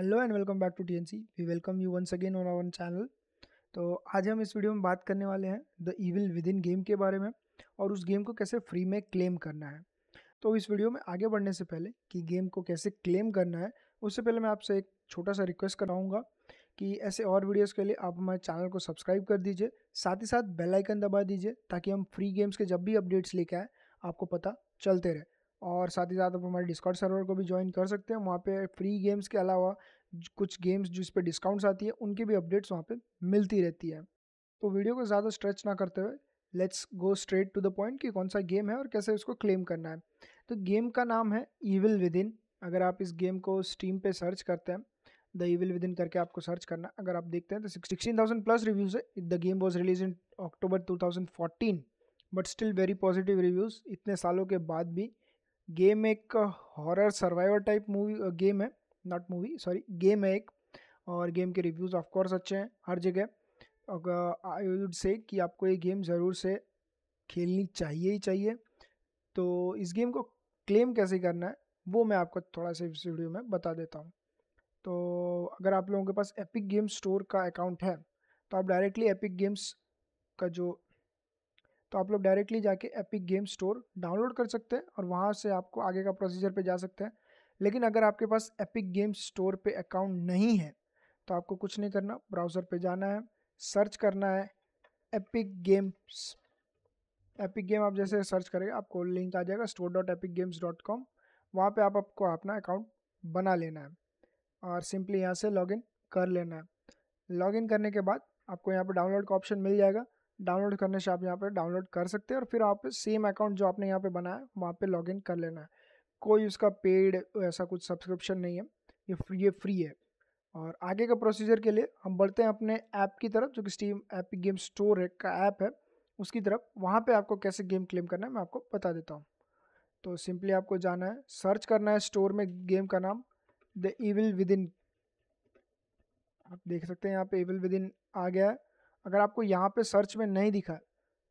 hello and welcome back to TNC we welcome you once again on our channel तो आज हम इस video में बात करने वाले हैं द इविल विद इन गेम के बारे में और उस गेम को कैसे फ्री में क्लेम करना है तो इस वीडियो में आगे बढ़ने से पहले कि गेम को कैसे क्लेम करना है उससे पहले मैं आपसे एक छोटा सा रिक्वेस्ट कराऊँगा कि ऐसे और वीडियोज़ के लिए आप हमारे चैनल को सब्सक्राइब कर दीजिए साथ ही साथ बेलाइकन दबा दीजिए ताकि हम फ्री गेम्स के जब भी अपडेट्स लेके आए आपको पता चलते रहे और साथ ही साथ आप हमारे डिस्काउंट सर्वर को भी ज्वाइन कर सकते हैं वहाँ पे फ्री गेम्स के अलावा कुछ गेम्स जिस पे डिस्काउंट्स आती है उनके भी अपडेट्स वहाँ पे मिलती रहती है तो वीडियो को ज़्यादा स्ट्रेच ना करते हुए let's go straight to the point कि कौन सा गेम है और कैसे उसको क्लेम करना है तो गेम का नाम है ईविल विद इन अगर आप इस गेम को स्टीम पर सर्च करते हैं द ईविल विद इन करके आपको सर्च करना अगर आप देखते हैं तो सिक्सटीन थाउजेंड प्लस रिव्यूज़ है the game was release in October two thousand fourteen but still very positive reviews इतने सालों के बाद भी गेम एक horror survivor type movie game है नॉट मूवी सॉरी गेम है एक और गेम के रिव्यूज़ ऑफ कोर्स अच्छे हैं हर जगह आई वुड से कि आपको ये गेम ज़रूर से खेलनी चाहिए ही चाहिए तो इस गेम को क्लेम कैसे करना है वो मैं आपको थोड़ा सा इस वीडियो में बता देता हूँ तो अगर आप लोगों के पास एपिक गेम स्टोर का अकाउंट है तो आप डायरेक्टली एपिक गेम्स का जो तो आप लोग डायरेक्टली जाके एपिक गेम स्टोर डाउनलोड कर सकते हैं और वहाँ से आपको आगे का प्रोसीजर पे जा सकते हैं लेकिन अगर आपके पास एपिक गेम स्टोर पे अकाउंट नहीं है तो आपको कुछ नहीं करना ब्राउज़र पे जाना है सर्च करना है एपिक गेम्स एपिक गेम आप जैसे सर्च करेंगे आपको लिंक आ जाएगा store dot Epic games dot com वहाँ पर आप आपको अपना अकाउंट बना लेना है और सिंपली यहाँ से लॉगिन कर लेना है लॉगिन करने के बाद आपको यहाँ पर डाउनलोड का ऑप्शन मिल जाएगा डाउनलोड करने से आप यहाँ पर डाउनलोड कर सकते हैं और फिर आप सेम अकाउंट जो आपने यहाँ पर बनाया है वहाँ लॉग लॉगिन कर लेना है कोई उसका पेड ऐसा कुछ सब्सक्रिप्शन नहीं है ये फ्री ये फ्री है और आगे का प्रोसीजर के लिए हम बढ़ते हैं अपने ऐप की तरफ जो कि स्टीम ऐप गेम स्टोर है का ऐप है उसकी तरफ वहाँ पर आपको कैसे गेम क्लेम करना है मैं आपको बता देता हूँ तो सिंपली आपको जाना है सर्च करना है स्टोर में गेम का नाम द इविल विद इन आप देख सकते हैं यहाँ पे इविल विद इन आ गया है अगर आपको यहाँ पे सर्च में नहीं दिखा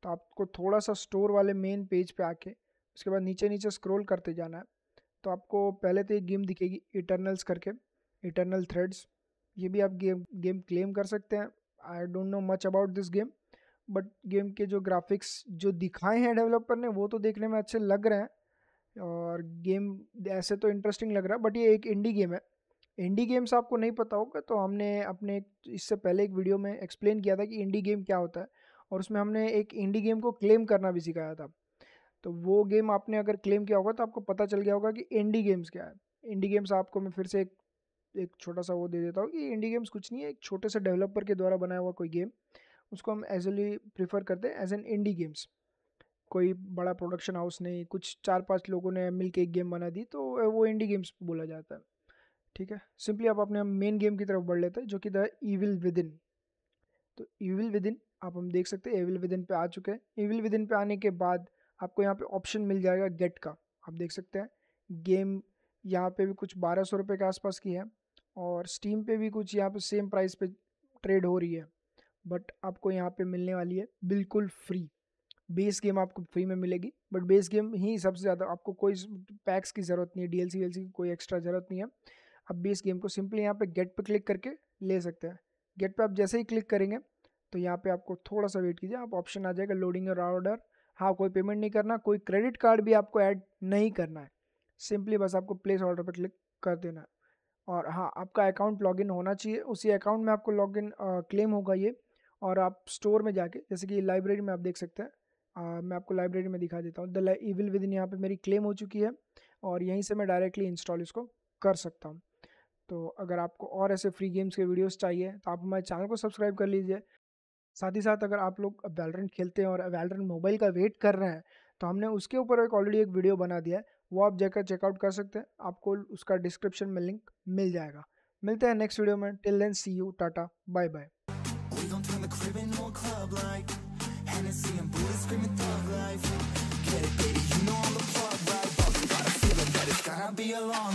तो आपको थोड़ा सा स्टोर वाले मेन पेज पे आके उसके बाद नीचे नीचे स्क्रॉल करते जाना है तो आपको पहले तो ये गेम दिखेगी इटर्नल्स करके इटर्नल थ्रेड्स ये भी आप गेम गेम क्लेम कर सकते हैं I don't know much about this game but game के जो ग्राफिक्स जो दिखाए हैं डेवलपर ने वो तो देखने में अच्छे लग रहे हैं और गेम ऐसे तो इंटरेस्टिंग लग रहा है बट ये एक इंडी गेम है इंडी गेम्स आपको नहीं पता होगा तो हमने अपने इससे पहले एक वीडियो में एक्सप्लेन किया था कि इंडी गेम क्या होता है और उसमें हमने एक इंडी गेम को क्लेम करना भी सिखाया था तो वो गेम आपने अगर क्लेम किया होगा तो आपको पता चल गया होगा कि इंडी गेम्स क्या है इंडी गेम्स आपको मैं फिर से एक एक छोटा सा वो दे देता हूँ कि इंडी गेम्स कुछ नहीं है एक छोटे से डेवलपर के द्वारा बनाया हुआ कोई गेम उसको हम एजली प्रीफर करते हैं एज एन इंडी गेम्स कोई बड़ा प्रोडक्शन हाउस नहीं कुछ चार पांच लोगों ने मिलके एक गेम बना दी तो वो इंडी गेम्स बोला जाता है ठीक है सिंपली आप अपने मेन गेम की तरफ बढ़ लेते हैं जो कि द ईविल विद इन तो ईविल विद इन आप हम देख सकते हैं ईविल विद इन पे आ चुके हैं ईविल विद इन पे आने के बाद आपको यहाँ पे ऑप्शन मिल जाएगा गेट का आप देख सकते हैं गेम यहाँ पे भी कुछ बारह सौ रुपये के आसपास की है और स्टीम पे भी कुछ यहाँ पे सेम प्राइस पे ट्रेड हो रही है बट आपको यहाँ पे मिलने वाली है बिल्कुल फ्री बेस गेम आपको फ्री में मिलेगी बट बेस गेम ही सबसे ज़्यादा आपको कोई पैक्स की ज़रूरत नहीं है डी एल की कोई एक्स्ट्रा ज़रूरत नहीं है अब भी इस गेम को सिंपली यहाँ पे गेट पे क्लिक करके ले सकते हैं गेट पे आप जैसे ही क्लिक करेंगे तो यहाँ पे आपको थोड़ा सा वेट कीजिए आप ऑप्शन आ जाएगा लोडिंग और ऑर्डर हाँ कोई पेमेंट नहीं करना कोई क्रेडिट कार्ड भी आपको ऐड नहीं करना है सिंपली बस आपको प्लेस ऑर्डर पर क्लिक कर देना है और हाँ आपका अकाउंट लॉगिन होना चाहिए उसी अकाउंट में आपको लॉगिन क्लेम होगा ये और आप स्टोर में जाके जैसे कि लाइब्रेरी में आप देख सकते हैं आ, मैं आपको लाइब्रेरी में दिखा देता हूँ द इविल विद इन यहाँ पर मेरी क्लेम हो चुकी है और यहीं से मैं डायरेक्टली इंस्टॉल इसको कर सकता हूँ तो अगर आपको और ऐसे फ्री गेम्स के वीडियोस चाहिए तो आप हमारे चैनल को सब्सक्राइब कर लीजिए साथ ही साथ अगर आप लोग वैलरेंट खेलते हैं और वैलरेंट मोबाइल का वेट कर रहे हैं तो हमने उसके ऊपर एक ऑलरेडी एक वीडियो बना दिया है वो आप जाकर चेकआउट कर सकते हैं आपको उसका डिस्क्रिप्शन में लिंक मिल जाएगा मिलते हैं नेक्स्ट वीडियो में till then see you tata bye bye be